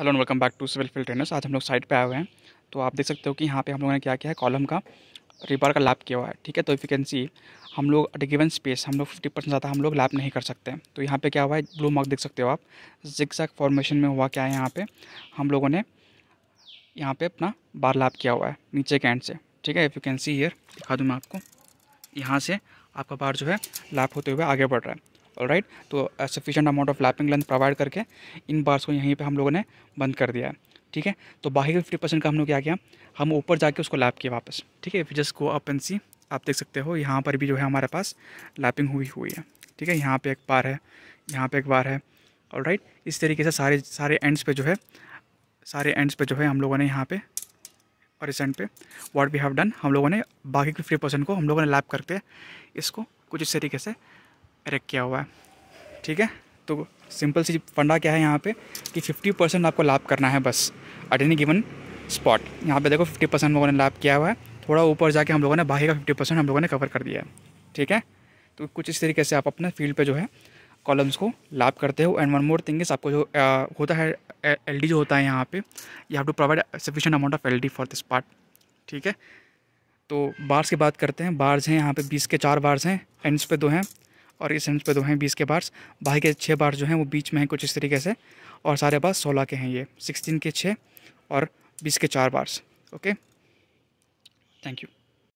hello and welcome back to civil field trainers आज हम लोग साइट पे आए हुए हैं तो आप देख सकते हो कि यहाँ पे हम लोगों ने क्या किया है कॉलम का रिबार का लैप किया हुआ है ठीक है तो इफ यू कैन सी हम लोग एट गिवन स्पेस हम लोग फिफ्टी परसेंट ज़्यादा हम लोग लैप नहीं कर सकते तो यहाँ पे क्या हुआ है ब्लू मार्क देख सकते हो आप जिक जैक फॉर्मेशन में हुआ क्या है यहाँ पर हम लोगों ने यहाँ पर अपना बार लैप किया हुआ है नीचे के एंड से ठीक है if you can see here दिखा दूँ मैं आपको यहाँ से आपका बार जो है लैप होते हुए आगे बढ़ रहा है राइट तो sufficient amount of lapping length provide करके इन बार्स को यहीं पर हम लोगों ने बंद कर दिया है ठीक है तो बाकी के फिफ्टी परसेंट का हम लोग क्या किया हम ऊपर जाके उसको लैप किया वापस ठीक है just go up and see आप देख सकते हो यहाँ पर भी जो है हमारे पास लैपिंग हुई हुई है ठीक है यहाँ पे एक बार है यहाँ पे एक बार है और राइट इस तरीके से सारे सारे एंड्स पे जो है सारे एंड्स पे जो है हम लोगों ने यहाँ पे और इस एंड पे व्हाट वी हैव डन हम लोगों ने बाकी के फिफ्टी परसेंट को हम लोगों ने लैप करके इसको कुछ इस तरीके से रख किया हुआ है ठीक है तो सिंपल सी फंडा क्या है यहाँ पे कि 50 परसेंट आपको लाभ करना है बस एट एनी गिवन स्पॉट यहाँ पे देखो 50 परसेंट लोगों ने लाभ किया हुआ है थोड़ा ऊपर जाके हम लोगों ने बाकी का 50 परसेंट हम लोगों ने कवर कर दिया है ठीक है तो कुछ इस तरीके से आप अपने फील्ड पे जो है कॉलम्स को लाभ करते हो and one more thing is आपको जो आ, होता है एल जो होता है यहाँ पे you have to provide sufficient amount of L for this part ठीक है तो बार्स की बात करते हैं बार्स हैं यहाँ पे बीस के चार बार्स हैं एंड्स पे दो हैं और इस एंड पे दो तो हैं बीस के बार्स बाकी के छः बार जो हैं वो बीच में हैं कुछ इस तरीके से और सारे बार सोलह के हैं ये सिक्सटीन के छः और बीस के चार बार्स ओके थैंक यू